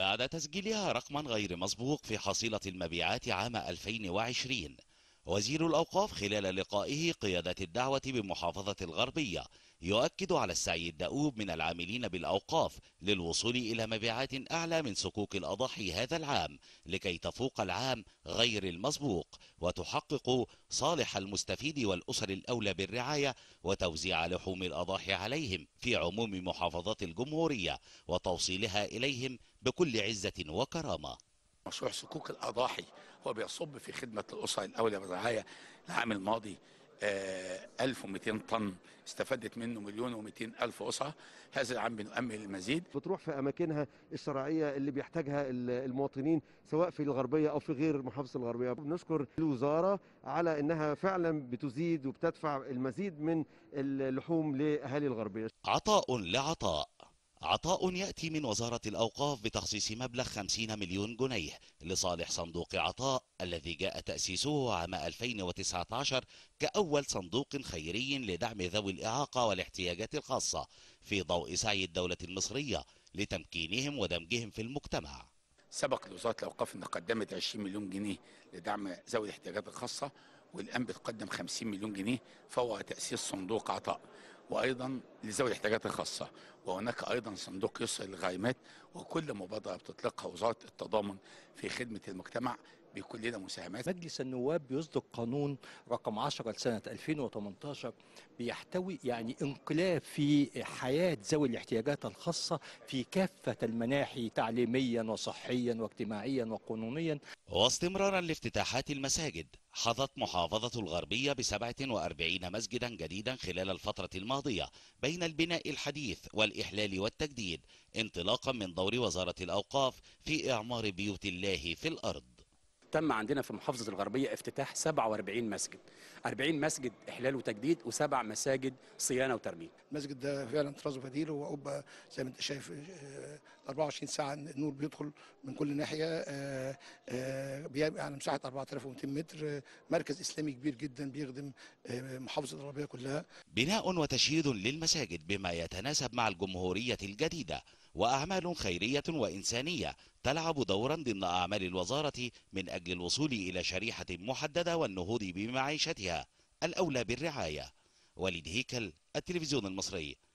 بعد تسجيلها رقما غير مسبوق في حصيلة المبيعات عام 2020 وزير الأوقاف خلال لقائه قيادة الدعوة بمحافظة الغربية يؤكد على السعي الدؤوب من العاملين بالأوقاف للوصول إلى مبيعات أعلى من صكوك الأضاحي هذا العام لكي تفوق العام غير المسبوق وتحقق صالح المستفيد والأسر الأولى بالرعاية وتوزيع لحوم الأضاحي عليهم في عموم محافظات الجمهورية وتوصيلها إليهم بكل عزة وكرامة مشروع صكوك الأضاحي هو بيصب في خدمة الأسر الأولى بالرعاية العام الماضي 1200 آه، طن استفدت منه مليون و200 الف اسره هذا العام بنؤمن المزيد بتروح في اماكنها الشرعيه اللي بيحتاجها المواطنين سواء في الغربيه او في غير محافظه الغربيه بنشكر الوزاره على انها فعلا بتزيد وبتدفع المزيد من اللحوم لاهالي الغربيه عطاء لعطاء عطاء يأتي من وزارة الأوقاف بتخصيص مبلغ 50 مليون جنيه لصالح صندوق عطاء الذي جاء تأسيسه عام 2019 كأول صندوق خيري لدعم ذوي الإعاقة والاحتياجات الخاصة في ضوء سعي الدولة المصرية لتمكينهم ودمجهم في المجتمع سبق لوزارة الأوقاف أنها قدمت 20 مليون جنيه لدعم ذوي الاحتياجات الخاصة والآن بتقدم 50 مليون جنيه فوق تأسيس صندوق عطاء وايضا لذوي الاحتياجات الخاصه وهناك ايضا صندوق يسر للغائمات وكل مبادره بتطلقها وزاره التضامن في خدمه المجتمع بيكون لنا مساهمات مجلس النواب بيصدر قانون رقم 10 لسنة 2018 بيحتوي يعني انقلاب في حياة ذوي الاحتياجات الخاصة في كافة المناحي تعليميا وصحيا واجتماعيا وقانونيا واستمرارا لافتتاحات المساجد حظت محافظة الغربية ب 47 مسجدا جديدا خلال الفترة الماضية بين البناء الحديث والإحلال والتجديد انطلاقا من دور وزارة الأوقاف في إعمار بيوت الله في الأرض تم عندنا في محافظه الغربيه افتتاح 47 مسجد 40 مسجد احلال وتجديد وسبع مساجد صيانه وترميم المسجد ده فعلا طراز فديل هو قبه زي ما انت شايف آه، 24 ساعه النور بيدخل من كل ناحيه آه، آه، بيبقى يعني على مساحه 4200 متر آه، مركز اسلامي كبير جدا بيخدم محافظه الربيع كلها بناء وتشييد للمساجد بما يتناسب مع الجمهوريه الجديده واعمال خيريه وانسانيه تلعب دورا ضمن اعمال الوزاره من اجل الوصول الى شريحه محدده والنهوض بمعيشتها الاولى بالرعايه وليد هيكل التلفزيون المصري